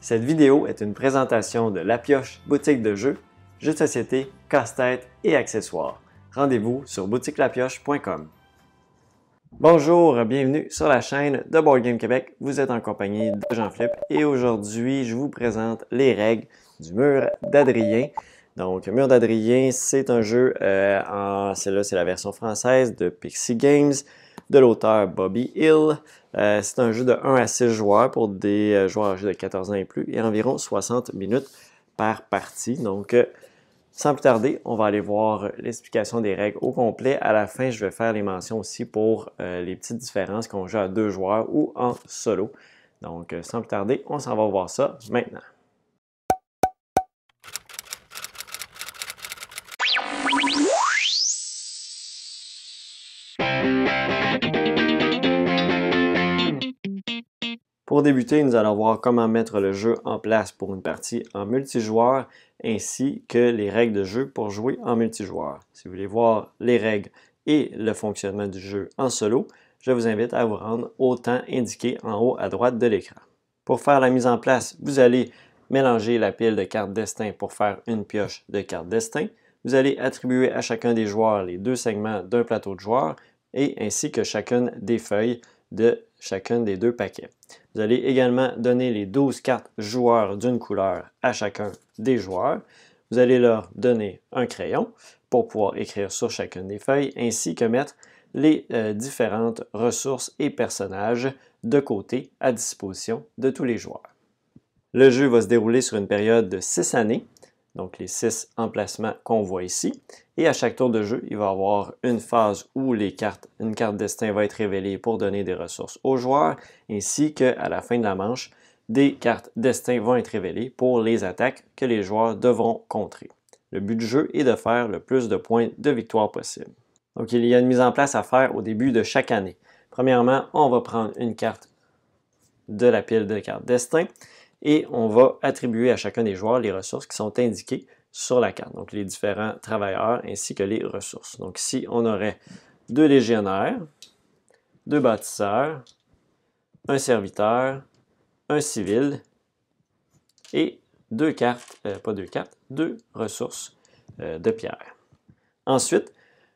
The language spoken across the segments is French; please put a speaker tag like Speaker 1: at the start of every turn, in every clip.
Speaker 1: Cette vidéo est une présentation de La Pioche Boutique de jeux, jeux de société, casse-tête et accessoires. Rendez-vous sur boutiquelapioche.com. Bonjour, bienvenue sur la chaîne de Board Game Québec. Vous êtes en compagnie de jean flip et aujourd'hui, je vous présente les règles du mur d'Adrien. Donc, Mur d'Adrien, c'est un jeu, euh, là, c'est la version française de Pixie Games de l'auteur Bobby Hill. Euh, c'est un jeu de 1 à 6 joueurs pour des euh, joueurs âgés de 14 ans et plus et environ 60 minutes par partie. Donc, euh, sans plus tarder, on va aller voir l'explication des règles au complet. À la fin, je vais faire les mentions aussi pour les petites différences qu'on joue à deux joueurs ou en solo. Donc, sans plus tarder, on s'en va voir ça maintenant. Pour débuter, nous allons voir comment mettre le jeu en place pour une partie en multijoueur ainsi que les règles de jeu pour jouer en multijoueur. Si vous voulez voir les règles et le fonctionnement du jeu en solo, je vous invite à vous rendre au temps indiqué en haut à droite de l'écran. Pour faire la mise en place, vous allez mélanger la pile de cartes destin pour faire une pioche de cartes destin. Vous allez attribuer à chacun des joueurs les deux segments d'un plateau de joueurs et ainsi que chacune des feuilles de chacun des deux paquets. Vous allez également donner les 12 cartes joueurs d'une couleur à chacun des joueurs. Vous allez leur donner un crayon pour pouvoir écrire sur chacune des feuilles, ainsi que mettre les euh, différentes ressources et personnages de côté à disposition de tous les joueurs. Le jeu va se dérouler sur une période de 6 années donc les six emplacements qu'on voit ici. Et à chaque tour de jeu, il va y avoir une phase où les cartes, une carte destin va être révélée pour donner des ressources aux joueurs, ainsi qu'à la fin de la manche, des cartes destin vont être révélées pour les attaques que les joueurs devront contrer. Le but du jeu est de faire le plus de points de victoire possible. Donc il y a une mise en place à faire au début de chaque année. Premièrement, on va prendre une carte de la pile de cartes destin et on va attribuer à chacun des joueurs les ressources qui sont indiquées sur la carte, donc les différents travailleurs ainsi que les ressources. Donc ici, on aurait deux légionnaires, deux bâtisseurs, un serviteur, un civil et deux cartes, euh, pas deux cartes, deux ressources euh, de pierre. Ensuite,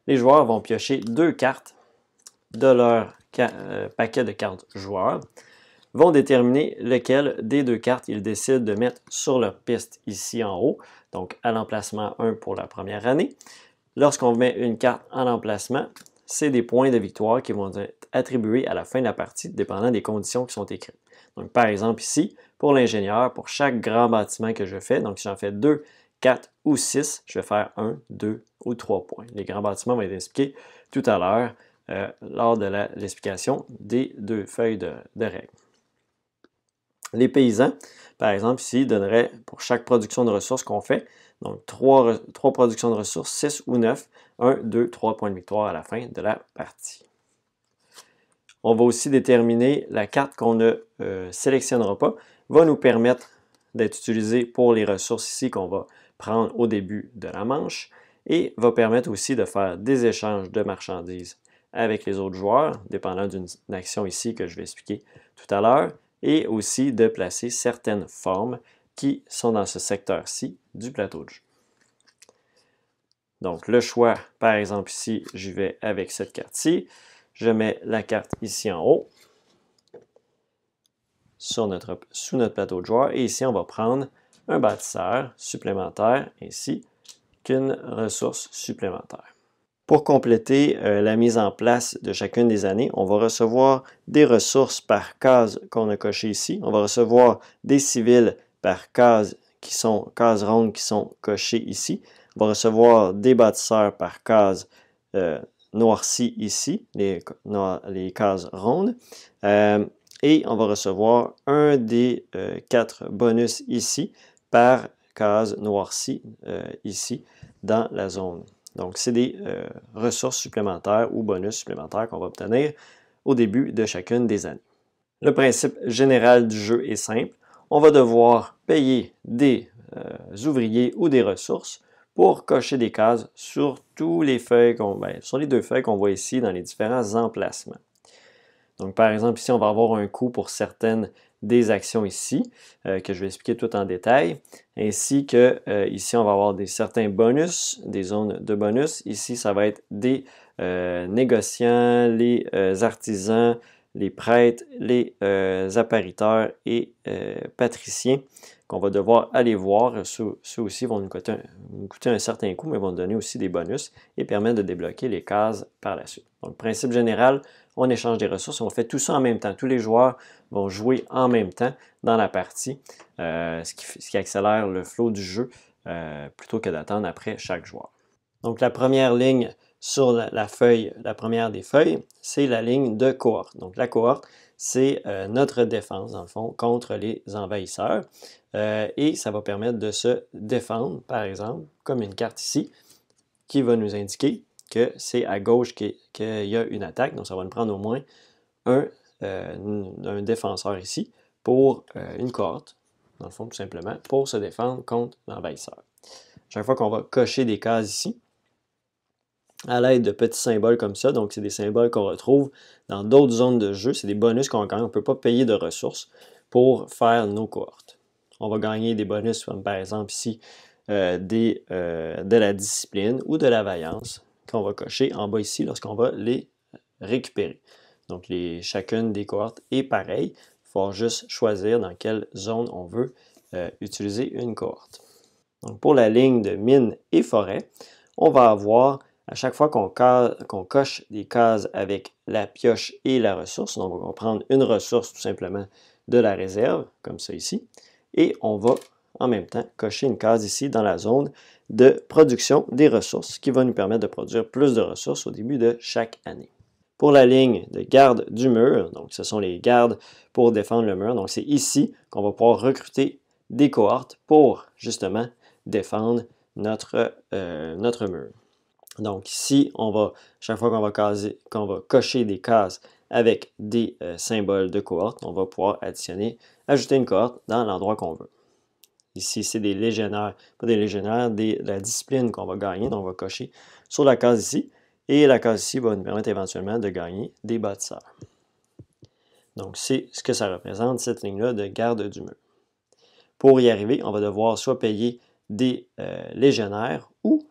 Speaker 1: les joueurs vont piocher deux cartes de leur euh, paquet de cartes joueurs vont déterminer lequel des deux cartes ils décident de mettre sur leur piste ici en haut, donc à l'emplacement 1 pour la première année. Lorsqu'on met une carte en emplacement, c'est des points de victoire qui vont être attribués à la fin de la partie, dépendant des conditions qui sont écrites. Donc, par exemple, ici, pour l'ingénieur, pour chaque grand bâtiment que je fais, donc si j'en fais 2, 4 ou 6, je vais faire 1, 2 ou 3 points. Les grands bâtiments vont être expliqués tout à l'heure euh, lors de l'explication des deux feuilles de règles. Les paysans, par exemple, ici, donneraient pour chaque production de ressources qu'on fait, donc trois, productions de ressources, six ou neuf, un, deux, trois points de victoire à la fin de la partie. On va aussi déterminer la carte qu'on ne euh, sélectionnera pas, va nous permettre d'être utilisée pour les ressources ici qu'on va prendre au début de la manche et va permettre aussi de faire des échanges de marchandises avec les autres joueurs, dépendant d'une action ici que je vais expliquer tout à l'heure, et aussi de placer certaines formes qui sont dans ce secteur-ci du plateau de jeu. Donc le choix, par exemple ici, j'y vais avec cette carte-ci. Je mets la carte ici en haut sur sous notre plateau de joueur et ici on va prendre un bâtisseur supplémentaire ainsi qu'une ressource supplémentaire. Pour compléter euh, la mise en place de chacune des années, on va recevoir des ressources par case qu'on a cochées ici. On va recevoir des civils par case qui sont cases rondes qui sont cochées ici. On va recevoir des bâtisseurs par case euh, ici, les, cases rondes. Euh, et on va recevoir un des euh, quatre bonus ici par case noircie ici dans la zone. Donc, c'est des euh, ressources supplémentaires ou bonus supplémentaires qu'on va obtenir au début de chacune des années. Le principe général du jeu est simple. On va devoir payer des euh, ouvriers ou des ressources pour cocher des cases sur tous les feuilles qu'on ben, sur les deux feuilles qu'on voit ici dans les différents emplacements. Donc par exemple ici on va avoir un coût pour certaines des actions ici, euh, que je vais expliquer tout en détail, ainsi que euh, ici, on va avoir des certains bonus, des zones de bonus. Ici, ça va être des euh, négociants, les artisans, les prêtres, les appariteurs et patriciens qu'on va devoir aller voir. Ceux, aussi vont nous coûter, un, nous coûter un certain coût, mais vont nous donner aussi des bonus et permettre de débloquer les cases par la suite. Donc, principe général, on échange des ressources, on fait tout ça en même temps. Tous les joueurs vont jouer en même temps dans la partie, euh, ce, qui, accélère le flot du jeu euh, plutôt que d'attendre après chaque joueur. Donc la première ligne sur la, feuille, la première des feuilles, c'est la ligne de cohorte. Donc la cohorte, c'est euh, notre défense, dans le fond, contre les envahisseurs. et ça va permettre de se défendre, par exemple, comme une carte ici, qui va nous indiquer que c'est à gauche qu'il y a une attaque. Donc, ça va nous prendre au moins un, euh, défenseur ici pour euh, une cohorte, dans le fond, tout simplement, pour se défendre contre l'envahisseur. Chaque fois qu'on va cocher des cases ici, à l'aide de petits symboles comme ça, donc c'est des symboles qu'on retrouve dans d'autres zones de jeu, c'est des bonus qu'on gagne, on ne peut pas payer de ressources pour faire nos cohortes. On va gagner des bonus par exemple ici euh, des, de la discipline ou de la vaillance, qu'on va cocher en bas ici lorsqu'on va les récupérer. Donc, les, chacune des cohortes est pareille. Il faut juste choisir dans quelle zone on veut euh, utiliser une cohorte. Donc, pour la ligne de mines et forêts, on va avoir, à chaque fois qu'on coche des cases avec la pioche et la ressource, donc on va prendre une ressource tout simplement de la réserve, comme ça ici, et on va en même temps cocher une case ici dans la zone de production des ressources, qui va nous permettre de produire plus de ressources au début de chaque année. Pour la ligne de garde du mur, donc ce sont les gardes pour défendre le mur, donc c'est ici qu'on va pouvoir recruter des cohortes pour justement défendre notre, euh, notre mur. Donc ici, on va, chaque fois qu'on va, caser, qu'on va cocher des cases avec des euh, symboles de cohortes, on va pouvoir additionner, ajouter une cohorte dans l'endroit qu'on veut. Ici, c'est des légionnaires. Pas des légionnaires, des, la discipline qu'on va gagner. Donc, on va cocher sur la case ici. Et la case ici va nous permettre éventuellement de gagner des bâtisseurs. Donc, c'est ce que ça représente, cette ligne-là de garde du mur. Pour y arriver, on va devoir soit payer des euh, légionnaires ou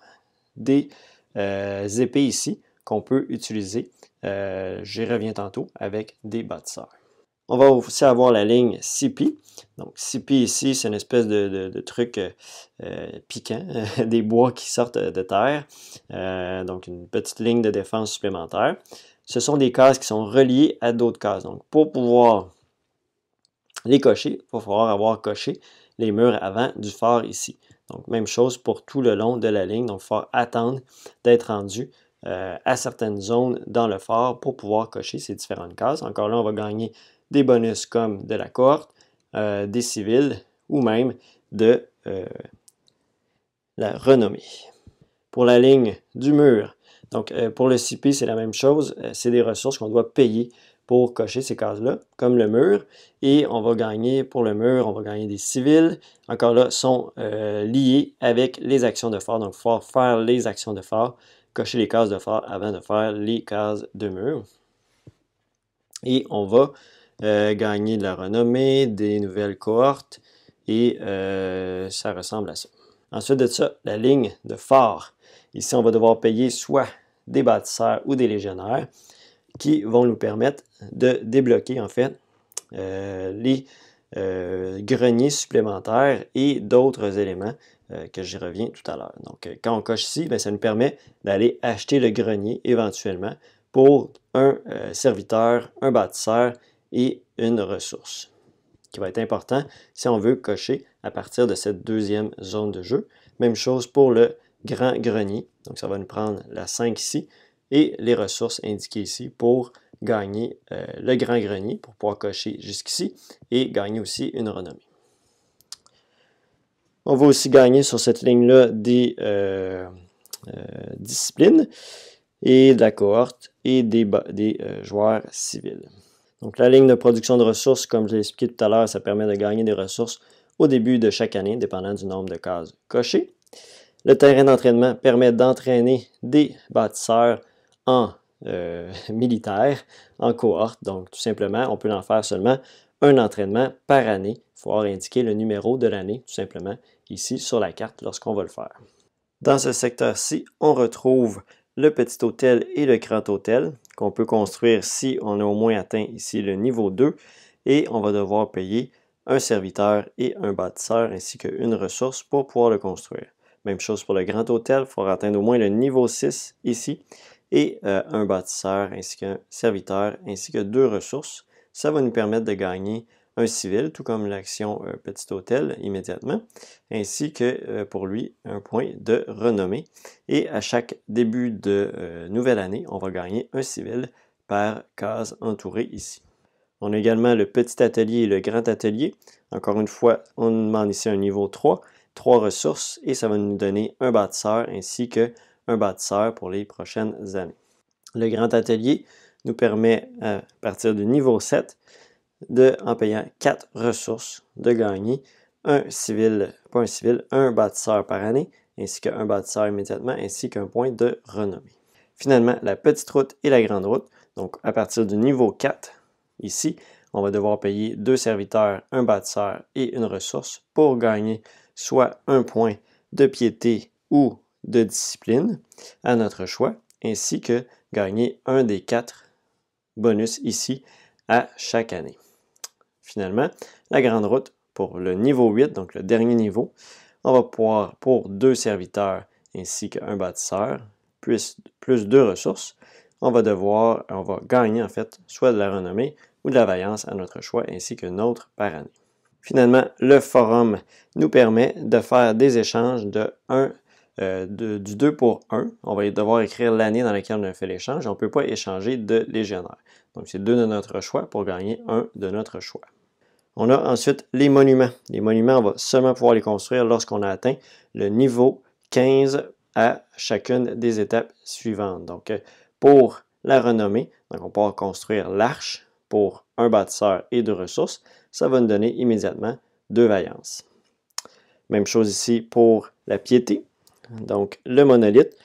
Speaker 1: des euh, épées ici qu'on peut utiliser, euh, j'y reviens tantôt, avec des bâtisseurs. On va aussi avoir la ligne CP. Donc, CP ici, c'est une espèce de, truc euh, euh, piquant, des bois qui sortent de terre. Euh, donc, une petite ligne de défense supplémentaire. Ce sont des cases qui sont reliées à d'autres cases. Donc, pour pouvoir les cocher, il va falloir avoir coché les murs avant du phare ici. Donc, même chose pour tout le long de la ligne. Donc, il faut attendre d'être rendu à certaines zones dans le phare pour pouvoir cocher ces différentes cases. Encore là, on va gagner des bonus comme de la cohorte, euh, des civils ou même de euh, la renommée. Pour la ligne du mur, donc euh, pour le CP, c'est la même chose. c'est des ressources qu'on doit payer pour cocher ces cases-là, comme le mur. Et on va gagner pour le mur, on va gagner des civils. Encore là, sont liés avec les actions de fort, Donc, il faut faire les actions de fort, cocher les cases de fort avant de faire les cases de mur. Et on va euh, gagner de la renommée, des nouvelles cohortes, et euh, ça ressemble à ça. Ensuite de ça, la ligne de phare. Ici, on va devoir payer soit des bâtisseurs ou des légionnaires qui vont nous permettre de débloquer en fait euh, les greniers supplémentaires et d'autres éléments que j'y reviens tout à l'heure. Donc, quand on coche ici, ben, ça nous permet d'aller acheter le grenier éventuellement pour un serviteur, un bâtisseur et une ressource, qui va être important si on veut cocher à partir de cette deuxième zone de jeu. Même chose pour le grand grenier, donc ça va nous prendre la 5 ici, et les ressources indiquées ici pour gagner euh, le grand grenier, pour pouvoir cocher jusqu'ici, et gagner aussi une renommée. On va aussi gagner sur cette ligne-là des euh, euh, disciplines et de la cohorte et des, joueurs civils. Donc la ligne de production de ressources, comme je l'ai expliqué tout à l'heure, ça permet de gagner des ressources au début de chaque année, dépendant du nombre de cases cochées. Le terrain d'entraînement permet d'entraîner des bâtisseurs en euh, militaire, en cohorte. Donc tout simplement, on peut en faire seulement un entraînement par année. Il faut avoir indiqué le numéro de l'année, tout simplement, ici sur la carte lorsqu'on va le faire. Dans ce secteur-ci, on retrouve le petit hôtel et le grand hôtel. On peut construire si on a au moins atteint ici le niveau 2 et on va devoir payer un serviteur et un bâtisseur ainsi qu'une ressource pour pouvoir le construire. Même chose pour le grand hôtel, il faudra atteindre au moins le niveau 6 ici et euh, un bâtisseur ainsi qu'un serviteur ainsi que deux ressources. Ça va nous permettre de gagner un civil, tout comme l'action euh, Petit Hôtel immédiatement, ainsi que euh, pour lui un point de renommée. Et à chaque début de euh, nouvelle année, on va gagner un civil par case entourée ici. On a également le petit atelier et le grand atelier. Encore une fois, on demande ici un niveau 3, 3 ressources, et ça va nous donner un bâtisseur ainsi que un bâtisseur pour les prochaines années. Le grand atelier nous permet, à partir du niveau 7, de, en payant quatre ressources de gagner un civil, un civil, un bâtisseur par année, ainsi qu'un bâtisseur immédiatement, ainsi qu'un point de renommée. Finalement, la petite route et la grande route. Donc, à partir du niveau 4, ici, on va devoir payer deux serviteurs, un bâtisseur et une ressource pour gagner soit un point de piété ou de discipline à notre choix, ainsi que gagner un des quatre bonus ici à chaque année finalement la grande route pour le niveau 8, donc le dernier niveau. On va pouvoir pour deux serviteurs ainsi qu'un bâtisseur, plus, deux ressources, on va devoir, on va gagner en fait soit de la renommée ou de la vaillance à notre choix ainsi que notre par année. Finalement, le forum nous permet de faire des échanges de 1 euh, du 2 pour 1. On va devoir écrire l'année dans laquelle on a fait l'échange. On ne peut pas échanger de légionnaire. Donc, c'est deux de notre choix pour gagner un de notre choix. On a ensuite les monuments. Les monuments, on va seulement pouvoir les construire lorsqu'on a atteint le niveau 15 à chacune des étapes suivantes. Donc, euh, pour la renommée, donc on pourra construire l'arche pour un bâtisseur et deux ressources. Ça va nous donner immédiatement deux vaillances. Même chose ici pour la piété. Donc, le monolithe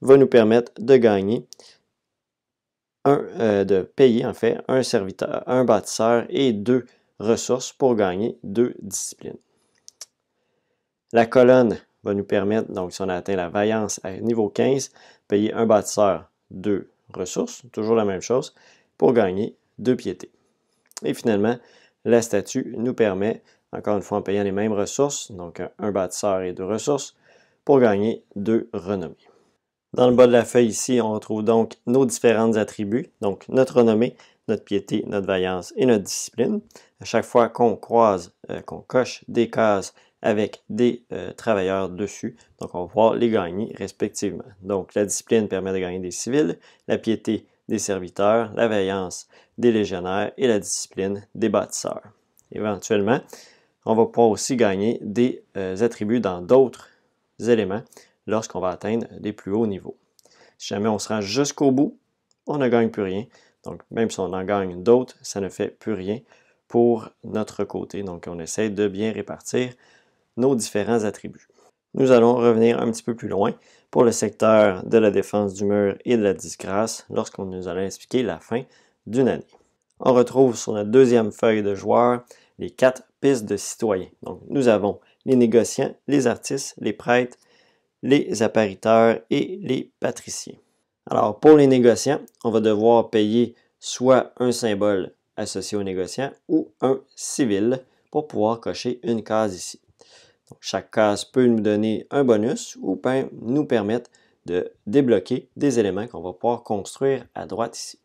Speaker 1: va nous permettre de gagner, un, euh, de payer en fait un serviteur, un bâtisseur et deux ressources pour gagner deux disciplines. La colonne va nous permettre, donc si on a atteint la vaillance à niveau 15, payer un bâtisseur deux ressources, toujours la même chose, pour gagner deux piétés. Et finalement, la statue nous permet, encore une fois en payant les mêmes ressources, donc un bâtisseur et deux ressources, pour gagner deux renommées. Dans le bas de la feuille ici, on retrouve donc nos différents attributs, donc notre renommée, notre piété, notre vaillance et notre discipline à chaque fois qu'on croise, euh, qu'on coche des cases avec des euh, travailleurs dessus. Donc, on va pouvoir les gagner respectivement. Donc, la discipline permet de gagner des civils, la piété des serviteurs, la veillance des légionnaires et la discipline des bâtisseurs. Éventuellement, on va pouvoir aussi gagner des euh, attributs dans d'autres éléments lorsqu'on va atteindre des plus hauts niveaux. Si jamais on se rend jusqu'au bout, on ne gagne plus rien. Donc, même si on en gagne d'autres, ça ne fait plus rien pour notre côté. Donc, on essaie de bien répartir nos différents attributs. Nous allons revenir un petit peu plus loin pour le secteur de la défense du mur et de la disgrâce lorsqu'on nous allait expliquer la fin d'une année. On retrouve sur la deuxième feuille de joueurs les quatre pistes de citoyens. Donc, nous avons les négociants, les artistes, les prêtres, les appariteurs et les patriciens. Alors, pour les négociants, on va devoir payer soit un symbole associé au négociant ou un civil pour pouvoir cocher une case ici. chaque case peut nous donner un bonus ou peut nous permettre de débloquer des éléments qu'on va pouvoir construire à droite ici.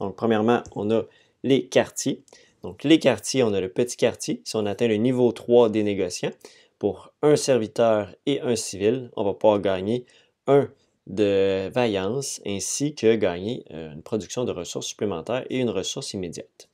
Speaker 1: Donc, premièrement, on a les quartiers. Donc, les quartiers, on a le petit quartier. Si on atteint le niveau 3 des négociants, pour un serviteur et un civil, on va pouvoir gagner un de vaillance ainsi que gagner euh, une production de ressources supplémentaires et une ressource immédiate.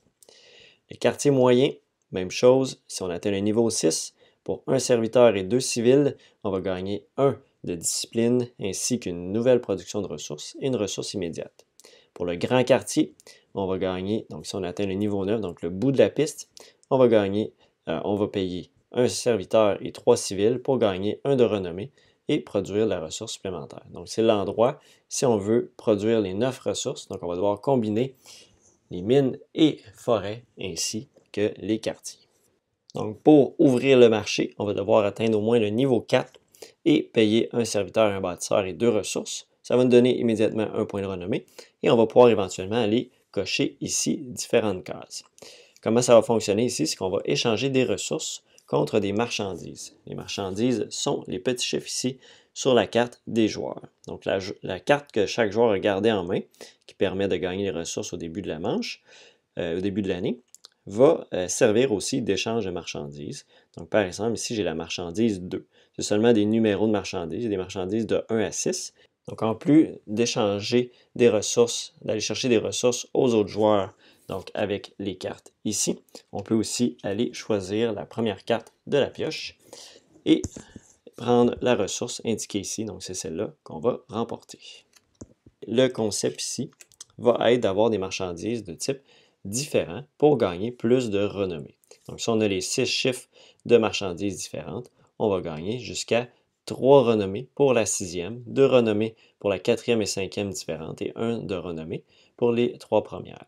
Speaker 1: Le quartier moyen, même chose, si on atteint le niveau 6, pour un serviteur et deux civils, on va gagner un de discipline ainsi qu'une nouvelle production de ressources et une ressource immédiate. Pour le grand quartier, on va gagner, donc si on atteint le niveau 9, donc le bout de la piste, on va gagner, euh, on va payer un serviteur et trois civils pour gagner un de renommée produire la ressource supplémentaire. Donc, c'est l'endroit, si on veut produire les neuf ressources, donc on va devoir combiner les mines et forêts ainsi que les quartiers. Donc, pour ouvrir le marché, on va devoir atteindre au moins le niveau 4 et payer un serviteur, un bâtisseur et deux ressources. Ça va nous donner immédiatement un point de renommée et on va pouvoir éventuellement aller cocher ici différentes cases. Comment ça va fonctionner ici, c'est qu'on va échanger des ressources contre des marchandises. Les marchandises sont les petits chiffres ici sur la carte des joueurs. Donc la, carte que chaque joueur a gardée en main, qui permet de gagner des ressources au début de la manche, euh, au début de l'année, va euh, servir aussi d'échange de marchandises. Donc par exemple, ici j'ai la marchandise 2. C'est seulement des numéros de marchandises, des marchandises de 1 à 6. Donc en plus d'échanger des ressources, d'aller chercher des ressources aux autres joueurs donc avec les cartes ici. On peut aussi aller choisir la première carte de la pioche et prendre la ressource indiquée ici, donc c'est celle-là qu'on va remporter. Le concept ici va être d'avoir des marchandises de type différent pour gagner plus de renommée. Donc si on a les six chiffres de marchandises différentes, on va gagner jusqu'à trois renommées pour la sixième, deux renommées pour la quatrième et cinquième différentes et un de renommée pour les trois premières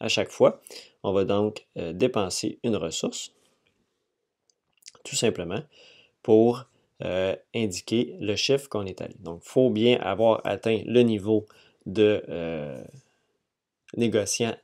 Speaker 1: à chaque fois. On va donc euh, dépenser une ressource, tout simplement, pour euh, indiquer le chiffre qu'on est allé. Donc, il faut bien avoir atteint le niveau de euh, négociant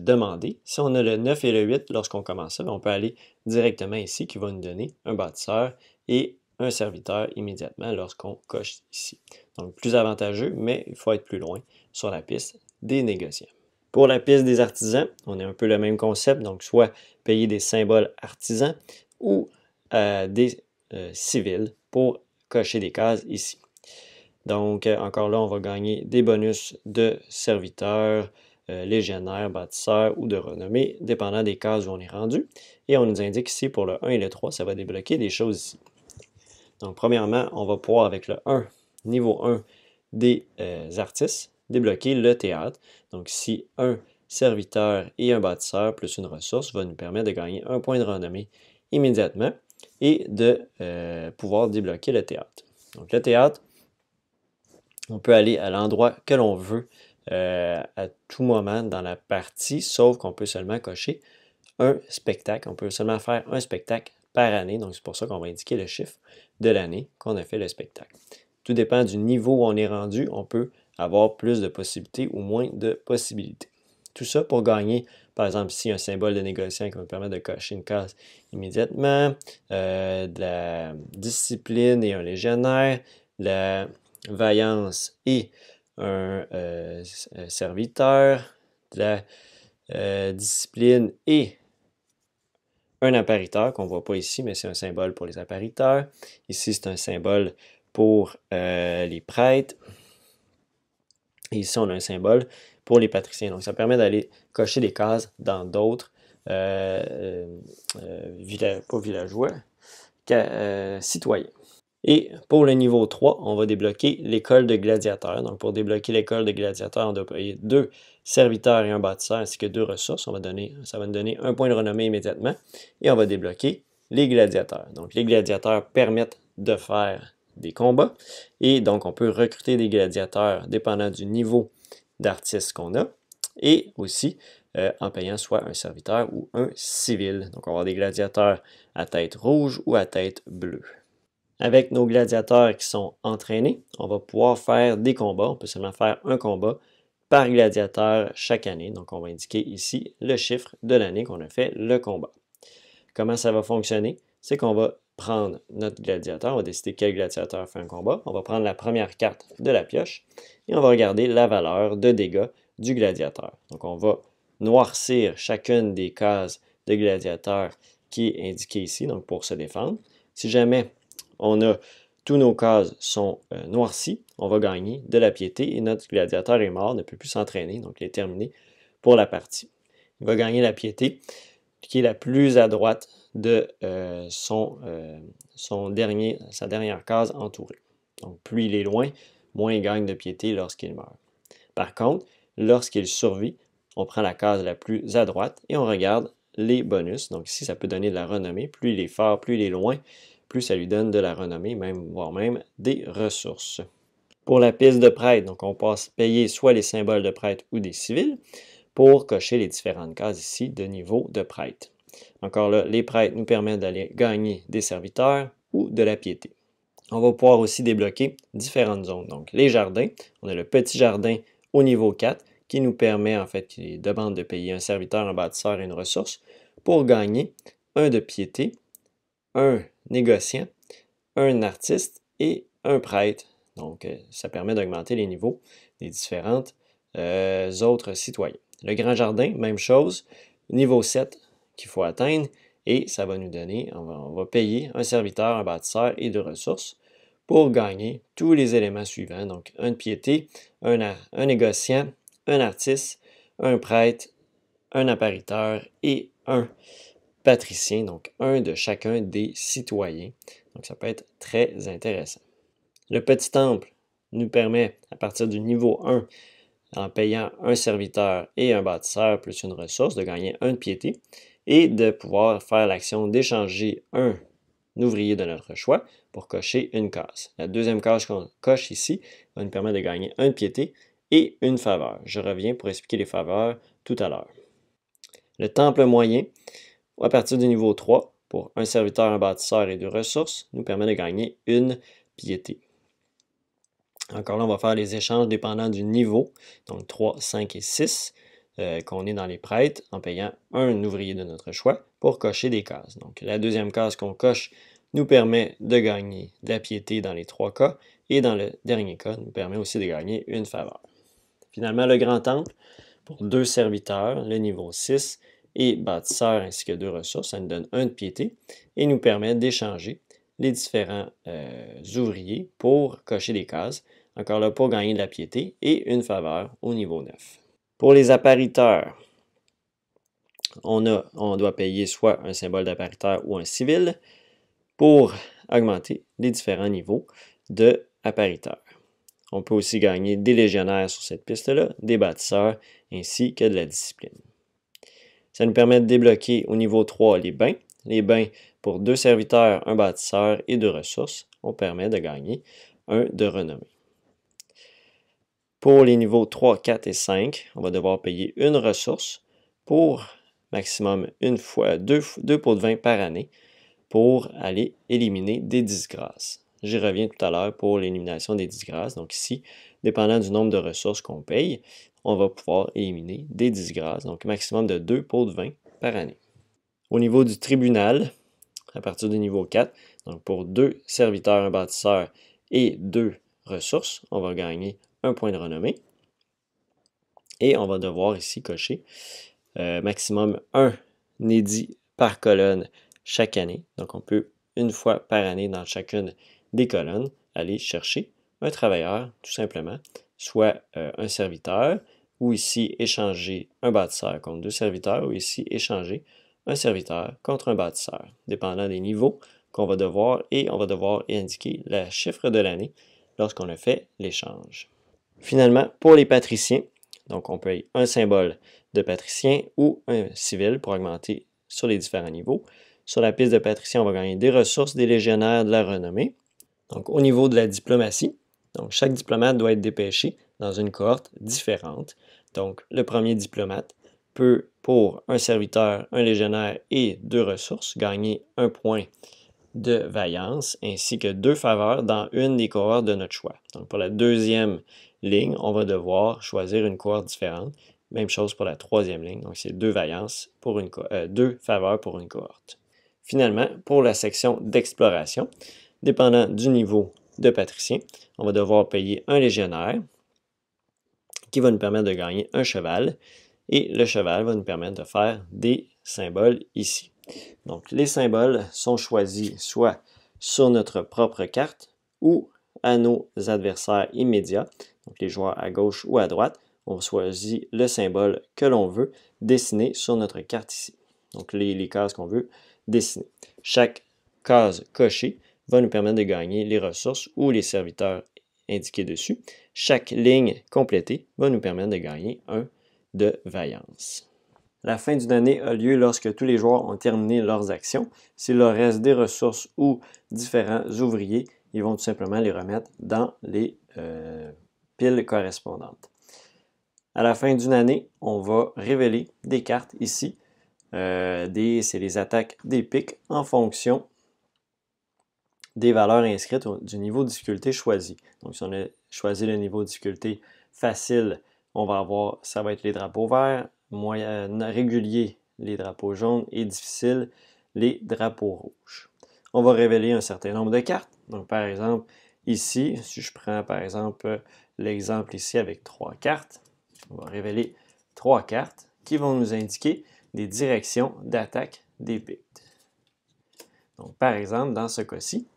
Speaker 1: demandé. Si on a le 9 et le 8 lorsqu'on commence ça, ben, on peut aller directement ici qui va nous donner un bâtisseur et un serviteur immédiatement lorsqu'on coche ici. Donc, plus avantageux, mais il faut être plus loin sur la piste des négociants. Pour la piste des artisans, on a un peu le même concept, donc soit payer des symboles artisans ou euh, des euh, civils pour cocher des cases ici. Donc, euh, encore là, on va gagner des bonus de serviteurs, légionnaires, bâtisseurs ou de renommée, dépendant des cases où on est rendu. Et on nous indique ici pour le 1 et le 3, ça va débloquer des choses ici. Donc, premièrement, on va pouvoir avec le 1, niveau 1, des artistes débloquer le théâtre. Donc si un serviteur et un bâtisseur plus une ressource va nous permettre de gagner un point de renommée immédiatement et de euh, pouvoir débloquer le théâtre. Donc le théâtre, on peut aller à l'endroit que l'on veut euh, à tout moment dans la partie, sauf qu'on peut seulement cocher un spectacle. On peut seulement faire un spectacle par année, donc c'est pour ça qu'on va indiquer le chiffre de l'année qu'on a fait le spectacle. Tout dépend du niveau où on est rendu, on peut avoir plus de possibilités ou moins de possibilités. Tout ça pour gagner, par exemple, ici, un symbole de négociant qui me permet de cocher une case immédiatement, euh, de la discipline et un légionnaire, de la vaillance et un euh, serviteur, de la euh, discipline et un appariteur qu'on ne voit pas ici, mais c'est un symbole pour les appariteurs. Ici, c'est un symbole pour les prêtres. Et ici, on a un symbole pour les patriciens. Donc, ça permet d'aller cocher des cases dans d'autres euh, euh, euh, villageois, citoyens. Et pour le niveau 3, on va débloquer l'école de gladiateurs. Donc, pour débloquer l'école de gladiateurs, on doit payer deux serviteurs et un bâtisseur, ainsi que deux ressources. On va donner, ça va nous donner un point de renommée immédiatement. Et on va débloquer les gladiateurs. Donc, les gladiateurs permettent de faire des combats. Et donc, on peut recruter des gladiateurs dépendant du niveau d'artiste qu'on a. Et aussi, euh, en payant soit un serviteur ou un civil. Donc, on va avoir des gladiateurs à tête rouge ou à tête bleue. Avec nos gladiateurs qui sont entraînés, on va pouvoir faire des combats. On peut seulement faire un combat par gladiateur chaque année. Donc, on va indiquer ici le chiffre de l'année qu'on a fait le combat. Comment ça va fonctionner? C'est qu'on va prendre notre gladiateur, on va décider quel gladiateur fait un combat, on va prendre la première carte de la pioche et on va regarder la valeur de dégâts du gladiateur. Donc on va noircir chacune des cases de gladiateur qui est indiquée ici, donc pour se défendre. Si jamais on a tous nos cases sont euh, noircies, on va gagner de la piété et notre gladiateur est mort, ne peut plus s'entraîner, donc il est terminé pour la partie. Il va gagner la piété qui est la plus à droite de euh, euh, sa dernière case entourée. Donc, plus il est loin, moins il gagne de piété lorsqu'il meurt. Par contre, lorsqu'il survit, on prend la case la plus à droite et on regarde les bonus. Donc ici, ça peut donner de la renommée. Plus il est fort, plus il est loin, plus ça lui donne de la renommée, même, voire même des ressources. Pour la piste de prêtre, donc on passe payer soit les symboles de prêtre ou des civils pour cocher les différentes cases ici de niveau de prêtre. Encore là, les prêtres nous permettent d'aller gagner des serviteurs ou de la piété. On va pouvoir aussi débloquer différentes zones. Donc les jardins, on a le petit jardin au niveau 4 qui nous permet en fait, qui demande de payer un serviteur, un bâtisseur et une ressource pour gagner un de piété, un négociant, un artiste et un prêtre. Donc euh, ça permet d'augmenter les niveaux des différentes euh, autres citoyens. Le grand jardin, même chose, niveau 7 qu'il faut atteindre et ça va nous donner, on va, payer un serviteur, un bâtisseur et deux ressources pour gagner tous les éléments suivants, donc un piété, un, un négociant, un artiste, un prêtre, un appariteur et un patricien, donc un de chacun des citoyens. Donc ça peut être très intéressant. Le petit temple nous permet, à partir du niveau 1, en payant un serviteur et un bâtisseur plus une ressource, de gagner un piété et de pouvoir faire l'action d'échanger un ouvrier de notre choix pour cocher une case. La deuxième case qu'on coche ici va nous permettre de gagner un piété et une faveur. Je reviens pour expliquer les faveurs tout à l'heure. Le temple moyen, à partir du niveau 3, pour un serviteur, un bâtisseur et deux ressources, nous permet de gagner une piété. Encore là, on va faire les échanges dépendant du niveau, donc 3, 5 et 6, euh, qu'on est dans les prêtres, en payant un ouvrier de notre choix pour cocher des cases. Donc la deuxième case qu'on coche nous permet de gagner de la piété dans les trois cas, et dans le dernier cas, nous permet aussi de gagner une faveur. Finalement, le grand temple, pour deux serviteurs, le niveau 6, et bâtisseur ainsi que deux ressources, ça nous donne un de piété, et nous permet d'échanger les différents euh, ouvriers pour cocher des cases encore là pour gagner de la piété, et une faveur au niveau 9. Pour les appariteurs, on, a, on doit payer soit un symbole d'appariteur ou un civil pour augmenter les différents niveaux de appariteur. On peut aussi gagner des légionnaires sur cette piste-là, des bâtisseurs, ainsi que de la discipline. Ça nous permet de débloquer au niveau 3 les bains. Les bains pour deux serviteurs, un bâtisseur et deux ressources, on permet de gagner un de renommée. Pour les niveaux 3, 4 et 5, on va devoir payer une ressource pour maximum une fois, deux, pots de vin par année pour aller éliminer des disgrâces. J'y reviens tout à l'heure pour l'élimination des disgrâces. Donc ici, dépendant du nombre de ressources qu'on paye, on va pouvoir éliminer des disgrâces, donc maximum de deux pots de vin par année. Au niveau du tribunal, à partir du niveau 4, donc pour deux serviteurs, un bâtisseur et deux ressources, on va gagner un point de renommée. Et on va devoir ici cocher euh, maximum un édit par colonne chaque année. Donc on peut une fois par année dans chacune des colonnes aller chercher un travailleur tout simplement, soit euh, un serviteur, ou ici échanger un bâtisseur contre deux serviteurs, ou ici échanger un serviteur contre un bâtisseur, dépendant des niveaux qu'on va devoir et on va devoir indiquer le chiffre de l'année lorsqu'on a fait l'échange. Finalement, pour les patriciens, donc on paye un symbole de patricien ou un civil pour augmenter sur les différents niveaux. Sur la piste de patricien, on va gagner des ressources, des légionnaires, de la renommée. Donc au niveau de la diplomatie, donc chaque diplomate doit être dépêché dans une cohorte différente. Donc le premier diplomate peut, pour un serviteur, un légionnaire et deux ressources, gagner un point de vaillance ainsi que deux faveurs dans une des cohortes de notre choix. Donc pour la deuxième ligne, on va devoir choisir une cohorte différente. Même chose pour la troisième ligne, donc c'est deux pour euh, deux faveurs pour une cohorte. Finalement, pour la section d'exploration, dépendant du niveau de patricien, on va devoir payer un légionnaire qui va nous permettre de gagner un cheval et le cheval va nous permettre de faire des symboles ici. Donc les symboles sont choisis soit sur notre propre carte ou à nos adversaires immédiats, donc les joueurs à gauche ou à droite. On choisit le symbole que l'on veut dessiner sur notre carte ici. Donc les, cases qu'on veut dessiner. Chaque case cochée va nous permettre de gagner les ressources ou les serviteurs indiqués dessus. Chaque ligne complétée va nous permettre de gagner un de vaillance. La fin d'une année a lieu lorsque tous les joueurs ont terminé leurs actions. S'il leur reste des ressources ou différents ouvriers, ils vont tout simplement les remettre dans les euh, piles correspondantes. À la fin d'une année, on va révéler des cartes ici. Euh, c'est les attaques des pics en fonction des valeurs inscrites du niveau de difficulté choisi. Donc, si on a choisi le niveau de difficulté facile, on va avoir, ça va être les drapeaux verts, réguliers, les drapeaux jaunes et difficiles, les drapeaux rouges. On va révéler un certain nombre de cartes. Donc, par exemple, ici, si je prends par exemple l'exemple ici avec trois cartes, on va révéler trois cartes qui vont nous indiquer des directions d'attaque des bits. Donc, par exemple, dans ce cas-ci,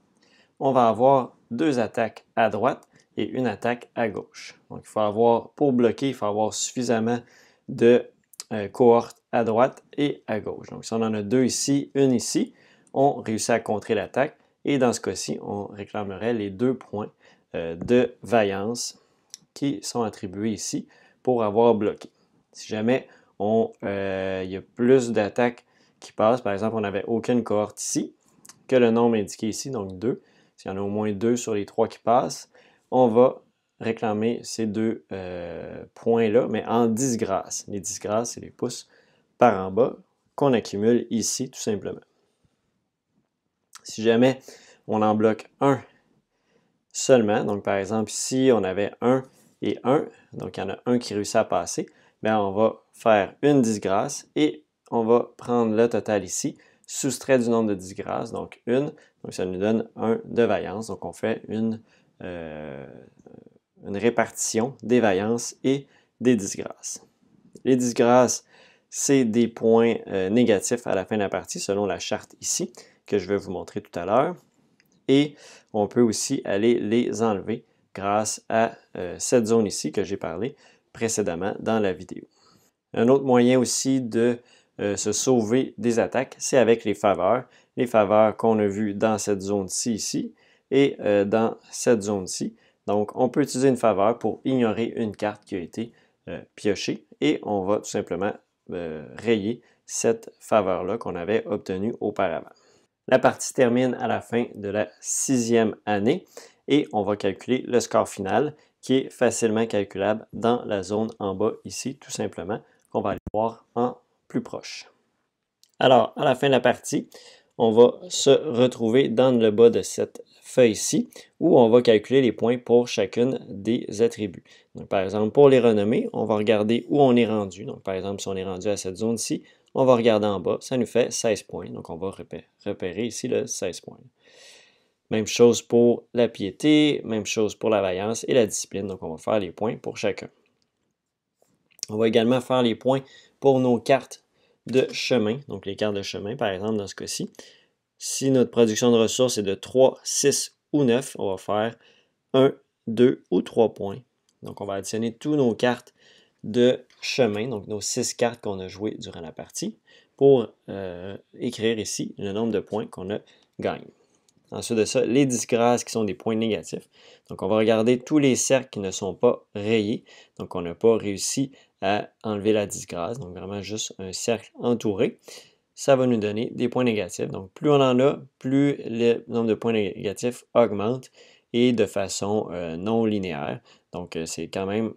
Speaker 1: on va avoir deux attaques à droite et une attaque à gauche. Donc, il faut avoir, pour bloquer, il faut avoir suffisamment de euh, cohortes à droite et à gauche. Donc, si on en a deux ici, une ici, on réussit à contrer l'attaque. Et dans ce cas-ci, on réclamerait les deux points euh, de vaillance qui sont attribués ici pour avoir bloqué. Si jamais euh, il y a plus d'attaques qui passent, par exemple, on n'avait aucune cohorte ici, que le nombre indiqué ici, donc 2. S'il y en a au moins deux sur les trois qui passent, on va réclamer ces deux euh, points-là, mais en disgrâce. Les disgrâces, c'est les pouces par en bas qu'on accumule ici, tout simplement. Si jamais on en bloque un seulement, donc par exemple si on avait un et un, donc il y en a un qui réussit à passer, bien on va faire une disgrâce et on va prendre le total ici, soustrait du nombre de disgrâces, donc une, donc ça nous donne un de vaillance, donc on fait une, euh, répartition des vaillances et des disgrâces. Les disgrâces, c'est des points euh, négatifs à la fin de la partie selon la charte ici que je vais vous montrer tout à l'heure. Et on peut aussi aller les enlever grâce à euh, cette zone ici que j'ai parlé précédemment dans la vidéo. Un autre moyen aussi de euh, se sauver des attaques, c'est avec les faveurs. Les faveurs qu'on a vues dans cette zone-ci ici et euh, dans cette zone-ci. Donc, on peut utiliser une faveur pour ignorer une carte qui a été piochée et on va tout simplement rayer cette faveur-là qu'on avait obtenue auparavant. La partie termine à la fin de la sixième année et on va calculer le score final qui est facilement calculable dans la zone en bas ici, tout simplement, qu'on va aller voir en plus proche. Alors, à la fin de la partie, on va se retrouver dans le bas de cette feuille-ci où on va calculer les points pour chacune des attributs. par exemple, pour les renommer, on va regarder où on est rendu. Donc, par exemple, si on est rendu à cette zone-ci, on va regarder en bas, ça nous fait 16 points. Donc, on va repérer ici le 16 points. Même chose pour la piété, même chose pour la vaillance et la discipline. Donc, on va faire les points pour chacun. On va également faire les points pour nos cartes de chemin. Donc, les cartes de chemin, par exemple, dans ce cas-ci. Si notre production de ressources est de 3, 6 ou 9, on va faire 1, 2 ou 3 points. Donc, on va additionner toutes nos cartes de chemin, donc nos six cartes qu'on a jouées durant la partie, pour euh, écrire ici le nombre de points qu'on a gagné. Ensuite de ça, les disgrâces qui sont des points négatifs. Donc, on va regarder tous les cercles qui ne sont pas rayés. Donc, on n'a pas réussi à enlever la disgrâce. Donc, vraiment juste un cercle entouré. Ça va nous donner des points négatifs. Donc, plus on en a, plus le nombre de points négatifs augmente et de façon euh, non linéaire. Donc, euh, c'est quand même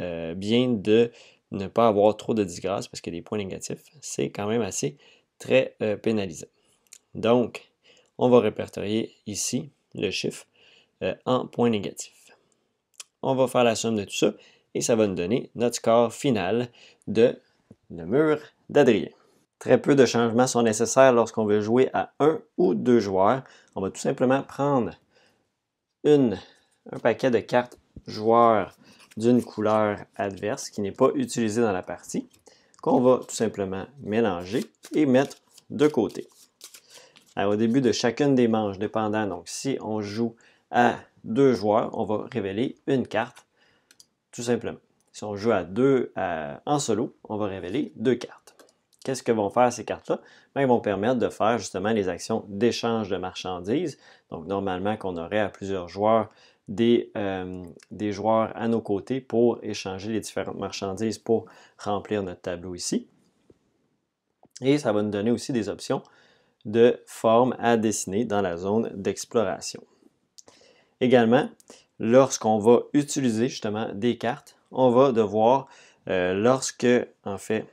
Speaker 1: euh, bien de ne pas avoir trop de disgrâce parce que des points négatifs, c'est quand même assez très euh, pénalisé. Donc, on va répertorier ici le chiffre euh, en points négatifs. On va faire la somme de tout ça et ça va nous donner notre score final de le mur d'Adrien. Très peu de changements sont nécessaires lorsqu'on veut jouer à un ou deux joueurs. On va tout simplement prendre une, un paquet de cartes joueurs d'une couleur adverse qui n'est pas utilisée dans la partie, qu'on va tout simplement mélanger et mettre de côté. au début de chacune des manches, dépendant, donc si on joue à deux joueurs, on va révéler une carte, tout simplement. Si on joue à deux en solo, on va révéler deux cartes. Qu'est-ce que vont faire ces cartes-là? Elles ben, vont permettre de faire justement les actions d'échange de marchandises. Donc normalement qu'on aurait à plusieurs joueurs euh, des, joueurs à nos côtés pour échanger les différentes marchandises pour remplir notre tableau ici. Et ça va nous donner aussi des options de formes à dessiner dans la zone d'exploration. Également, lorsqu'on va utiliser justement des cartes, on va devoir, euh, lorsque, en fait,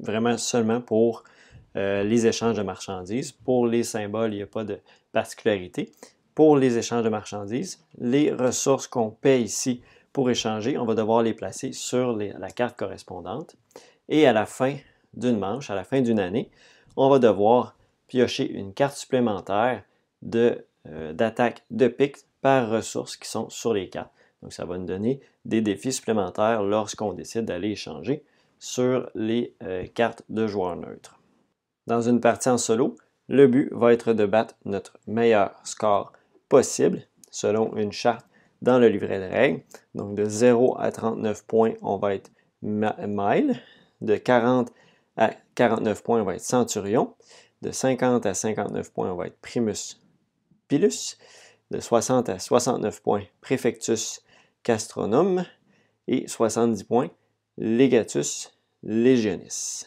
Speaker 1: vraiment seulement pour euh, les échanges de marchandises, pour les symboles, il n'y a pas de particularité, pour les échanges de marchandises. Les ressources qu'on paie ici pour échanger, on va devoir les placer sur la carte correspondante. Et à la fin d'une manche, à la fin d'une année, on va devoir piocher une carte supplémentaire d'attaque de, euh, de pique par ressources qui sont sur les cartes. Donc ça va nous donner des défis supplémentaires lorsqu'on décide d'aller échanger sur les euh, cartes de joueurs neutres. Dans une partie en solo, le but va être de battre notre meilleur score possible selon une charte dans le livret de règles. Donc de 0 à 39 points, on va être mile. De 40 à 49 points, on va être centurion. De 50 à 59 points, on va être primus pilus. De 60 à 69 points, préfectus castronum. Et 70 points, legatus legionis.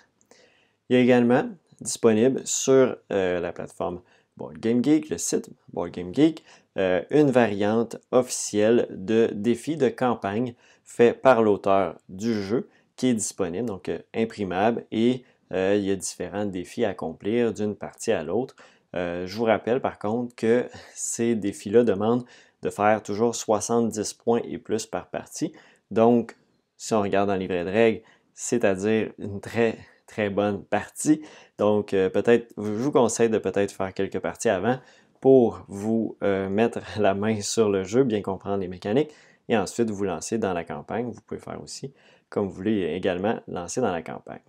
Speaker 1: Il y a également disponible sur euh, la plateforme Board Game Geek, le site Board Game Geek, euh, une variante officielle de défi de campagne fait par l'auteur du jeu qui est disponible, donc euh, imprimable, et euh, il y a différents défis à accomplir d'une partie à l'autre. je vous rappelle par contre que ces défis-là demandent de faire toujours 70 points et plus par partie. Donc, si on regarde dans le l'ivret de règles, c'est-à-dire une très très bonne partie. Donc, euh, peut-être, je vous conseille de peut-être faire quelques parties avant pour vous euh, mettre la main sur le jeu, bien comprendre les mécaniques, et ensuite vous lancer dans la campagne. Vous pouvez faire aussi, comme vous voulez, également lancer dans la campagne.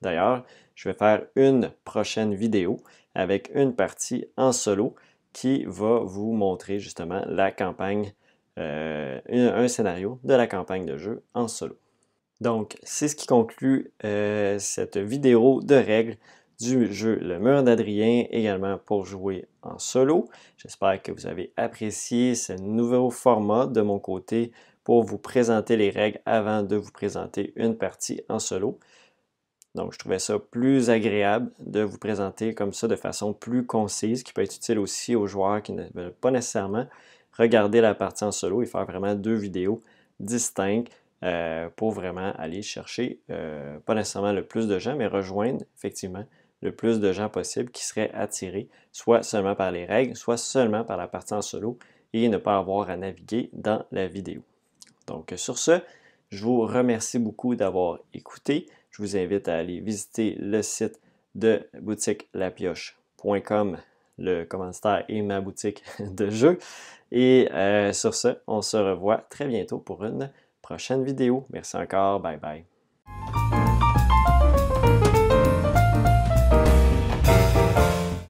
Speaker 1: D'ailleurs, je vais faire une prochaine vidéo avec une partie en solo qui va vous montrer justement la campagne, euh, un scénario de la campagne de jeu en solo. Donc, c'est ce qui conclut euh, cette vidéo de règles du jeu Le Mur d'Adrien, également pour jouer en solo. J'espère que vous avez apprécié ce nouveau format de mon côté pour vous présenter les règles avant de vous présenter une partie en solo. Donc, je trouvais ça plus agréable de vous présenter comme ça de façon plus concise, qui peut être utile aussi aux joueurs qui ne veulent pas nécessairement regarder la partie en solo et faire vraiment deux vidéos distinctes euh, pour vraiment aller chercher, euh, pas nécessairement le plus de gens, mais rejoindre effectivement le plus de gens possible qui seraient attirés, soit seulement par les règles, soit seulement par la partie en solo, et ne pas avoir à naviguer dans la vidéo. Donc sur ce, je vous remercie beaucoup d'avoir écouté. Je vous invite à aller visiter le site de boutique boutiquelapioche.com, le commanditaire et ma boutique de jeu. Et euh, sur ce, on se revoit très bientôt pour une prochaine vidéo. Merci encore. Bye bye.